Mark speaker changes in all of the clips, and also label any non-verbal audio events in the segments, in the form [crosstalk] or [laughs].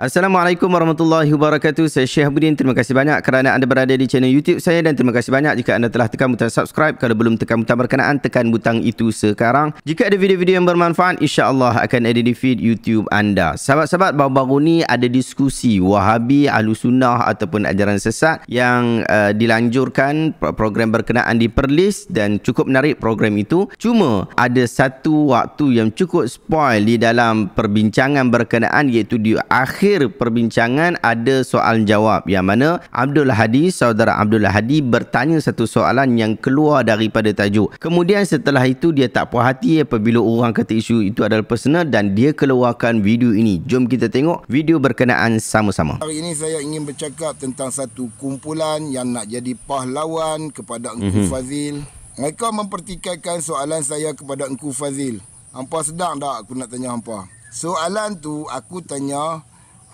Speaker 1: Assalamualaikum warahmatullahi wabarakatuh. Saya Syekh Budin. Terima kasih banyak kerana anda berada di channel YouTube saya dan terima kasih banyak jika anda telah tekan butang subscribe. Kalau belum tekan butang berkenaan, tekan butang itu sekarang. Jika ada video-video yang bermanfaat, insya-Allah akan ada di feed YouTube anda. Sahabat-sahabat, baru-baru ni ada diskusi Wahabi Ahlu Sunnah ataupun ajaran sesat yang uh, dilanjurkan program berkenaan di Perlis dan cukup menarik program itu. Cuma ada satu waktu yang cukup spoil di dalam perbincangan berkenaan iaitu di akhir akhir perbincangan ada soal jawab yang mana Abdul Hadi, saudara Abdul Hadi bertanya satu soalan yang keluar daripada tajuk. Kemudian setelah itu dia tak puas hati apabila orang kata isu itu adalah personal dan dia keluarkan video ini. Jom kita tengok video berkenaan sama-sama.
Speaker 2: Hari ini saya ingin bercakap tentang satu kumpulan yang nak jadi pahlawan kepada Engku mm-hmm. Fazil. Mereka mempertikaikan soalan saya kepada Engku Fazil. Hampa sedang tak aku nak tanya hampa? Soalan tu aku tanya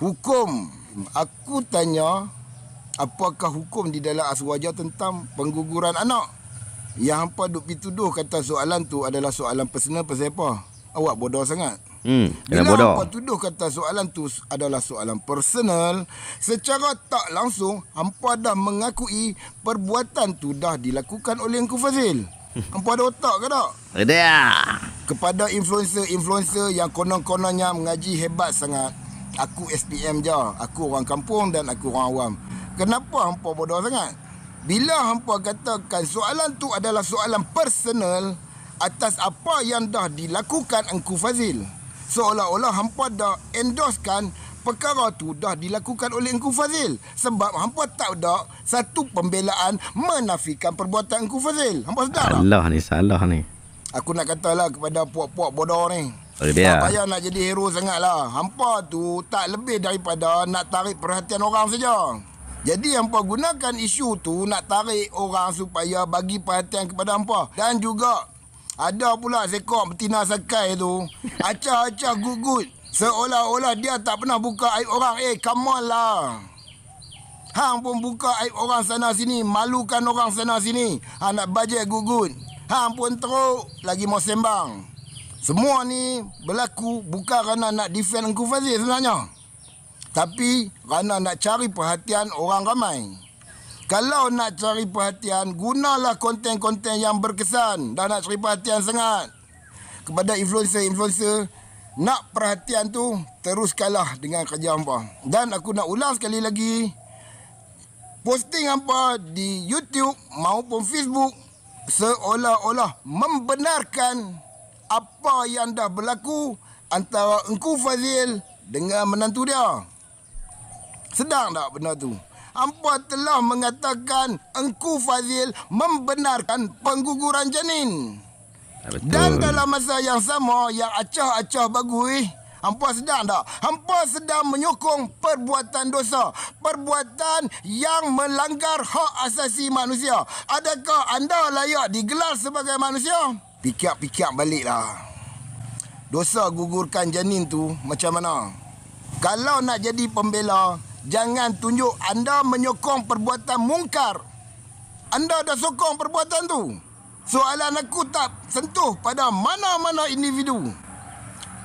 Speaker 2: Hukum Aku tanya Apakah hukum di dalam aswaja tentang pengguguran anak Yang hampa duk dituduh kata soalan tu adalah soalan personal pasal apa Awak bodoh sangat
Speaker 1: Hmm, Bila bodoh. hampa
Speaker 2: tuduh kata soalan tu adalah soalan personal Secara tak langsung Hampa dah mengakui perbuatan tu dah dilakukan oleh Engku Fazil hmm. Hampa ada otak ke tak? Ada Kepada influencer-influencer yang konon-kononnya mengaji hebat sangat aku SPM je aku orang kampung dan aku orang awam kenapa hampa bodoh sangat bila hampa katakan soalan tu adalah soalan personal atas apa yang dah dilakukan engku Fazil seolah-olah hampa dah endorsekan perkara tu dah dilakukan oleh engku Fazil sebab hampa tak ada satu pembelaan menafikan perbuatan engku Fazil hampa sedar
Speaker 1: Allah ni salah ni
Speaker 2: aku nak katalah kepada puak-puak bodoh ni Olivia. Tak payah nak jadi hero sangat lah. Hampa tu tak lebih daripada nak tarik perhatian orang saja. Jadi hampa gunakan isu tu nak tarik orang supaya bagi perhatian kepada hampa. Dan juga ada pula sekor betina sakai tu. [laughs] Acah-acah gugut. Seolah-olah dia tak pernah buka air orang. Eh, come on lah. Hang pun buka aib orang sana sini. Malukan orang sana sini. Hang nak bajet gugut. Hang pun teruk. Lagi mau sembang. Semua ni berlaku bukan kerana nak defend Engku Fazil sebenarnya. Tapi kerana nak cari perhatian orang ramai. Kalau nak cari perhatian, gunalah konten-konten yang berkesan dan nak cari perhatian sangat. Kepada influencer-influencer, nak perhatian tu terus kalah dengan kerja hampa. Dan aku nak ulang sekali lagi, posting hampa di YouTube maupun Facebook seolah-olah membenarkan apa yang dah berlaku antara Engku Fazil dengan menantu dia. Sedang tak benda tu? Hampa telah mengatakan Engku Fazil membenarkan pengguguran janin.
Speaker 1: Ah, Dan dalam
Speaker 2: masa yang sama yang acah-acah bagui, eh, Hampa sedang tak? Hampa sedang menyokong perbuatan dosa. Perbuatan yang melanggar hak asasi manusia. Adakah anda layak digelar sebagai manusia? pikap pikir baliklah. Dosa gugurkan janin tu macam mana? Kalau nak jadi pembela, jangan tunjuk anda menyokong perbuatan mungkar. Anda dah sokong perbuatan tu. Soalan aku tak sentuh pada mana-mana individu.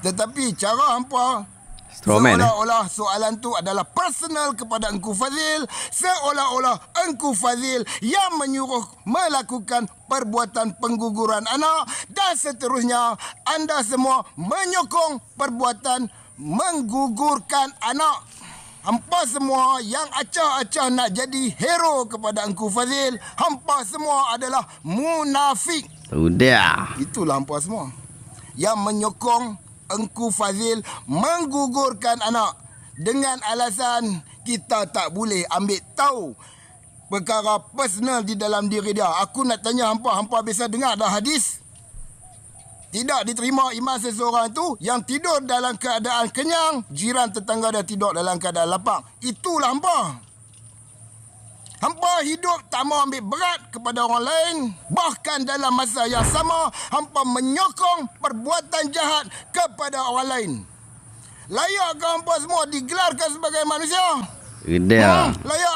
Speaker 2: Tetapi cara hampa Strawman eh? Seolah-olah soalan tu adalah personal kepada Engku Fazil Seolah-olah Engku Fazil yang menyuruh melakukan perbuatan pengguguran anak Dan seterusnya anda semua menyokong perbuatan menggugurkan anak Hampa semua yang acah-acah nak jadi hero kepada Engku Fazil Hampa semua adalah munafik
Speaker 1: Udah
Speaker 2: Itulah hampa semua Yang menyokong Engku Fazil menggugurkan anak dengan alasan kita tak boleh ambil tahu perkara personal di dalam diri dia. Aku nak tanya hampa-hampa biasa dengar dah hadis. Tidak diterima iman seseorang itu yang tidur dalam keadaan kenyang, jiran tetangga dia tidur dalam keadaan lapang. Itulah hampa. Hampa hidup tak mau ambil berat kepada orang lain. Bahkan dalam masa yang sama, hampa menyokong perbuatan jahat kepada orang lain. Layak ke hampa semua digelarkan sebagai manusia?
Speaker 1: Tidak. Ha, hmm, lah. layak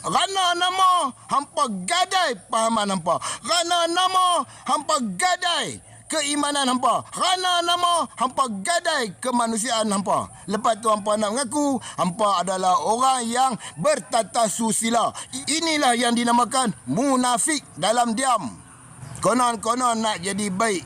Speaker 2: Rana nama hampa gadai pahaman hampa. Rana nama hampa gadai keimanan hampa. Kerana nama hampa gadai kemanusiaan hampa. Lepas tu hampa nak mengaku hampa adalah orang yang bertata susila. Inilah yang dinamakan munafik dalam diam. Konon-konon nak jadi baik.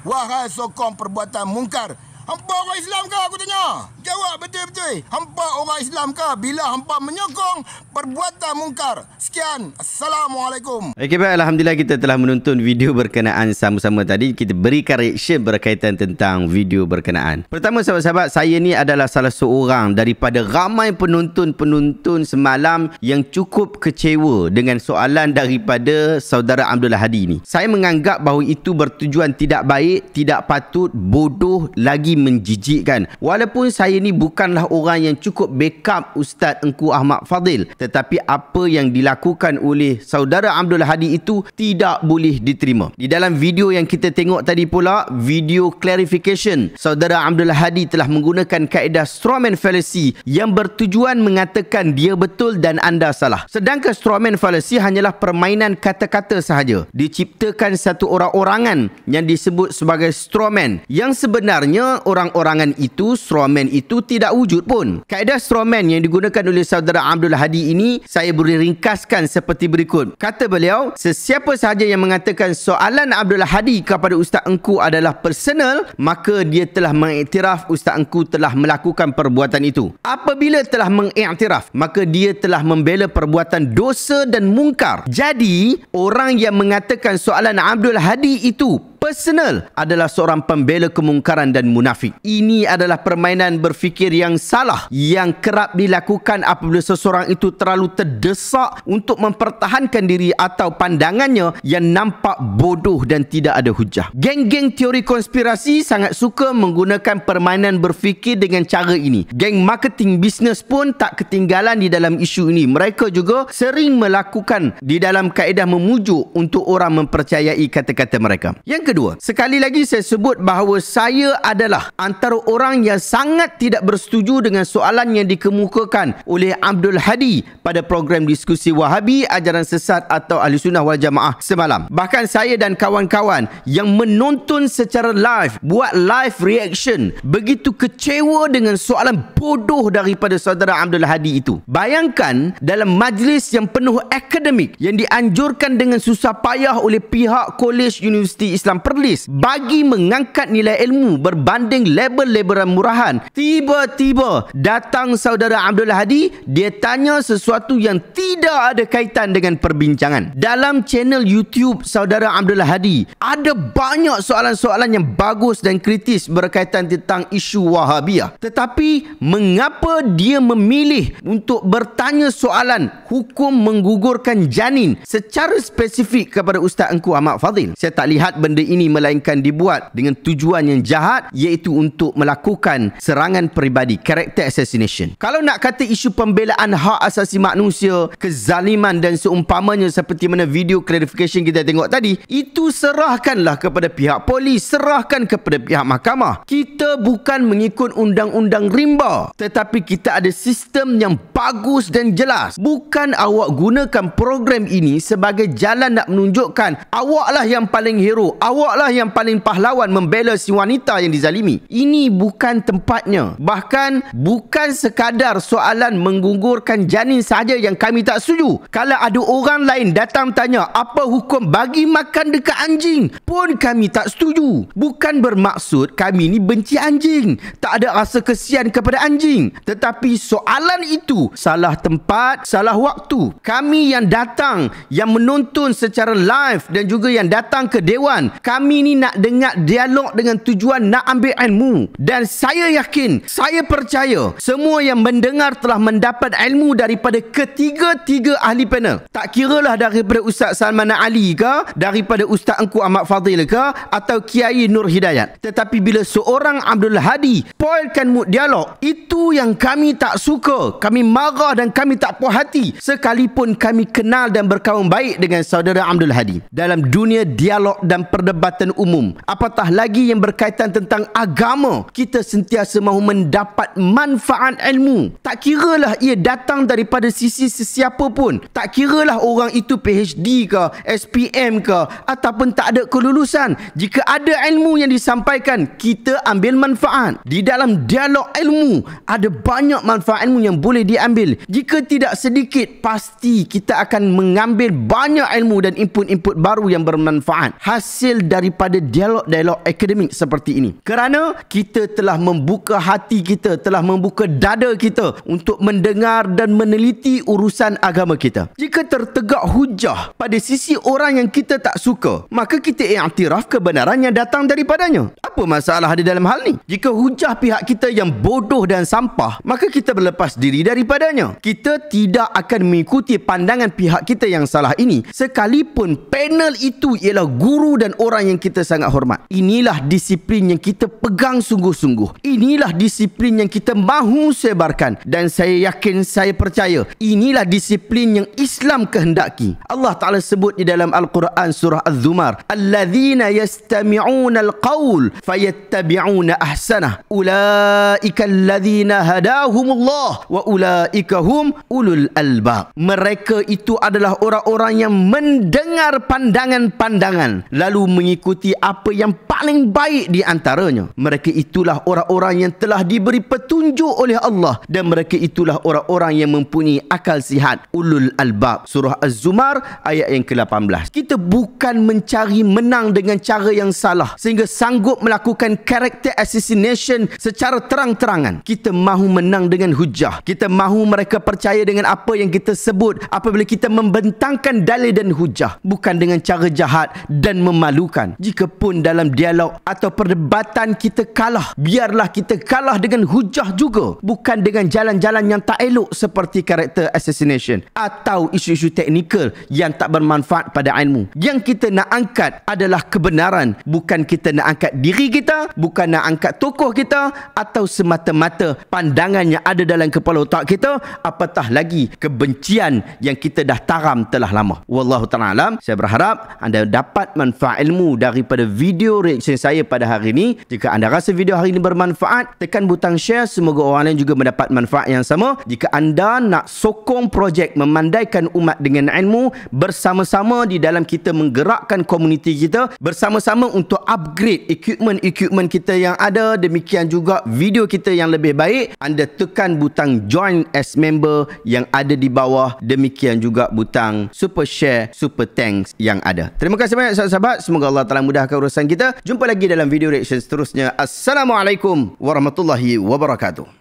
Speaker 2: Wahai sokong perbuatan mungkar Hampa orang Islam ke aku tanya? Jawab betul-betul. Hampa orang Islam ke bila hampa menyokong perbuatan mungkar? Sekian. Assalamualaikum.
Speaker 1: Okey baik. Alhamdulillah kita telah menonton video berkenaan sama-sama tadi. Kita berikan reaction berkaitan tentang video berkenaan. Pertama sahabat-sahabat, saya ni adalah salah seorang daripada ramai penonton-penonton semalam yang cukup kecewa dengan soalan daripada saudara Abdullah Hadi ni. Saya menganggap bahawa itu bertujuan tidak baik, tidak patut, bodoh lagi menjijikkan. Walaupun saya ni bukanlah orang yang cukup backup Ustaz Engku Ahmad Fadil. Tetapi apa yang dilakukan oleh saudara Abdul Hadi itu tidak boleh diterima. Di dalam video yang kita tengok tadi pula, video clarification. Saudara Abdul Hadi telah menggunakan kaedah strawman fallacy yang bertujuan mengatakan dia betul dan anda salah. Sedangkan strawman fallacy hanyalah permainan kata-kata sahaja. Diciptakan satu orang-orangan yang disebut sebagai strawman yang sebenarnya orang-orangan itu, strawman itu tidak wujud pun. Kaedah strawman yang digunakan oleh saudara Abdul Hadi ini, saya boleh ringkaskan seperti berikut. Kata beliau, sesiapa sahaja yang mengatakan soalan Abdul Hadi kepada Ustaz Engku adalah personal, maka dia telah mengiktiraf Ustaz Engku telah melakukan perbuatan itu. Apabila telah mengiktiraf, maka dia telah membela perbuatan dosa dan mungkar. Jadi, orang yang mengatakan soalan Abdul Hadi itu personal adalah seorang pembela kemungkaran dan munafik. Ini adalah permainan berfikir yang salah yang kerap dilakukan apabila seseorang itu terlalu terdesak untuk mempertahankan diri atau pandangannya yang nampak bodoh dan tidak ada hujah. Geng-geng teori konspirasi sangat suka menggunakan permainan berfikir dengan cara ini. Geng marketing bisnes pun tak ketinggalan di dalam isu ini. Mereka juga sering melakukan di dalam kaedah memujuk untuk orang mempercayai kata-kata mereka. Yang kedua, sekali lagi saya sebut bahawa saya adalah antara orang yang sangat tidak bersetuju dengan soalan yang dikemukakan oleh Abdul Hadi pada program diskusi Wahabi Ajaran Sesat atau Ahli Sunnah Wal Jamaah semalam. Bahkan saya dan kawan-kawan yang menonton secara live, buat live reaction, begitu kecewa dengan soalan bodoh daripada saudara Abdul Hadi itu. Bayangkan dalam majlis yang penuh akademik yang dianjurkan dengan susah payah oleh pihak kolej Universiti Islam Perlis bagi mengangkat nilai ilmu berbanding label-label murahan. Tiba-tiba datang saudara Abdul Hadi, dia tanya sesuatu yang tidak ada kaitan dengan perbincangan. Dalam channel YouTube saudara Abdul Hadi, ada banyak soalan-soalan yang bagus dan kritis berkaitan tentang isu Wahabiah. Tetapi mengapa dia memilih untuk bertanya soalan hukum menggugurkan janin secara spesifik kepada Ustaz Engku Ahmad Fadil? Saya tak lihat benda ini melainkan dibuat dengan tujuan yang jahat iaitu untuk melakukan serangan peribadi character assassination kalau nak kata isu pembelaan hak asasi manusia kezaliman dan seumpamanya seperti mana video clarification kita tengok tadi itu serahkanlah kepada pihak polis serahkan kepada pihak mahkamah kita bukan mengikut undang-undang rimba tetapi kita ada sistem yang bagus dan jelas bukan awak gunakan program ini sebagai jalan nak menunjukkan awaklah yang paling hero awak awaklah yang paling pahlawan membela si wanita yang dizalimi. Ini bukan tempatnya. Bahkan bukan sekadar soalan menggugurkan janin saja yang kami tak setuju. Kalau ada orang lain datang tanya apa hukum bagi makan dekat anjing pun kami tak setuju. Bukan bermaksud kami ni benci anjing. Tak ada rasa kesian kepada anjing. Tetapi soalan itu salah tempat, salah waktu. Kami yang datang, yang menonton secara live dan juga yang datang ke Dewan, kami ni nak dengar dialog dengan tujuan nak ambil ilmu dan saya yakin saya percaya semua yang mendengar telah mendapat ilmu daripada ketiga-tiga ahli panel tak kiralah daripada Ustaz Salman Ali ke daripada Ustaz Engku Ahmad Fadil ke atau Kiai Nur Hidayat tetapi bila seorang Abdul Hadi poilkan mood dialog itu yang kami tak suka kami marah dan kami tak puas hati sekalipun kami kenal dan berkawan baik dengan saudara Abdul Hadi dalam dunia dialog dan perdebatan perdebatan umum. Apatah lagi yang berkaitan tentang agama, kita sentiasa mahu mendapat manfaat ilmu. Tak kiralah ia datang daripada sisi sesiapa pun. Tak kiralah orang itu PhD ke, SPM ke ataupun tak ada kelulusan. Jika ada ilmu yang disampaikan, kita ambil manfaat. Di dalam dialog ilmu, ada banyak manfaat ilmu yang boleh diambil. Jika tidak sedikit, pasti kita akan mengambil banyak ilmu dan input-input baru yang bermanfaat. Hasil daripada dialog-dialog akademik seperti ini kerana kita telah membuka hati kita telah membuka dada kita untuk mendengar dan meneliti urusan agama kita jika tertegak hujah pada sisi orang yang kita tak suka maka kita iktiraf kebenaran yang datang daripadanya apa masalah ada dalam hal ni jika hujah pihak kita yang bodoh dan sampah maka kita berlepas diri daripadanya kita tidak akan mengikuti pandangan pihak kita yang salah ini sekalipun panel itu ialah guru dan orang orang yang kita sangat hormat. Inilah disiplin yang kita pegang sungguh-sungguh. Inilah disiplin yang kita mahu sebarkan dan saya yakin saya percaya inilah disiplin yang Islam kehendaki. Allah Taala sebut di dalam Al-Quran surah Az-Zumar, "Alladzina yastami'una al-qaul fayattabi'una ahsanah. Ulaika alladzina hadahumullah wa ulaikahum ulul albab." Mereka itu adalah orang-orang yang mendengar pandangan-pandangan lalu mengikuti apa yang paling baik di antaranya. Mereka itulah orang-orang yang telah diberi petunjuk oleh Allah dan mereka itulah orang-orang yang mempunyai akal sihat. Ulul Albab Surah Az-Zumar ayat yang ke-18. Kita bukan mencari menang dengan cara yang salah sehingga sanggup melakukan character assassination secara terang-terangan. Kita mahu menang dengan hujah. Kita mahu mereka percaya dengan apa yang kita sebut apabila kita membentangkan dalil dan hujah. Bukan dengan cara jahat dan memalukan lakukan jika pun dalam dialog atau perdebatan kita kalah biarlah kita kalah dengan hujah juga bukan dengan jalan-jalan yang tak elok seperti karakter assassination atau isu-isu teknikal yang tak bermanfaat pada ilmu yang kita nak angkat adalah kebenaran bukan kita nak angkat diri kita bukan nak angkat tokoh kita atau semata-mata pandangan yang ada dalam kepala otak kita apatah lagi kebencian yang kita dah taram telah lama wallahu taala alam saya berharap anda dapat manfaat ilmu ilmu daripada video reaction saya pada hari ini. Jika anda rasa video hari ini bermanfaat, tekan butang share. Semoga orang lain juga mendapat manfaat yang sama. Jika anda nak sokong projek memandaikan umat dengan ilmu bersama-sama di dalam kita menggerakkan komuniti kita bersama-sama untuk upgrade equipment-equipment kita yang ada demikian juga video kita yang lebih baik anda tekan butang join as member yang ada di bawah demikian juga butang super share super thanks yang ada terima kasih banyak sahabat-sahabat semoga Allah telah mudahkan urusan kita. Jumpa lagi dalam video reaction seterusnya. Assalamualaikum warahmatullahi wabarakatuh.